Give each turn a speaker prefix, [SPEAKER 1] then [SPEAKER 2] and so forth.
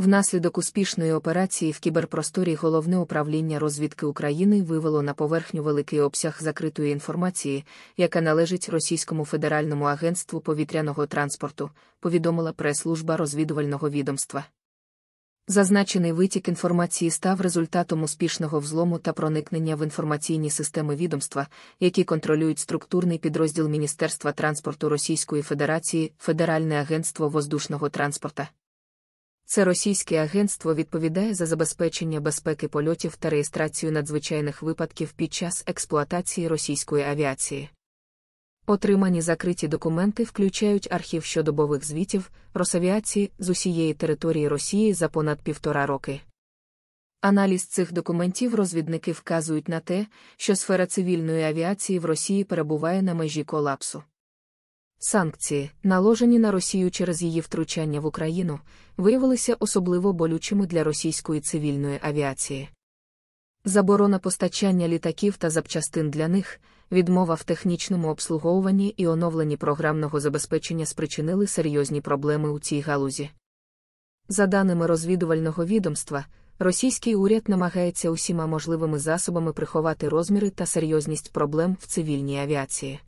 [SPEAKER 1] Внаслідок успішної операції в кіберпросторі головне управління розвідки України вивело на поверхню великий обсяг закритої інформації, яка належить Російському федеральному агентству повітряного транспорту, повідомила прес-служба розвідувального відомства. Зазначений витік інформації став результатом успішного взлому та проникнення в інформаційні системи відомства, які контролюють структурний підрозділ Міністерства транспорту Російської Федерації, Федеральне агентство воздушного транспорта. Це російське агентство відповідає за забезпечення безпеки польотів та реєстрацію надзвичайних випадків під час експлуатації російської авіації. Отримані закриті документи включають архів щодобових звітів Росавіації з усієї території Росії за понад півтора роки. Аналіз цих документів розвідники вказують на те, що сфера цивільної авіації в Росії перебуває на межі колапсу. Санкції, наложені на Росію через її втручання в Україну, виявилися особливо болючими для російської цивільної авіації. Заборона постачання літаків та запчастин для них, відмова в технічному обслуговуванні і оновленні програмного забезпечення спричинили серйозні проблеми у цій галузі. За даними розвідувального відомства, російський уряд намагається усіма можливими засобами приховати розміри та серйозність проблем в цивільній авіації.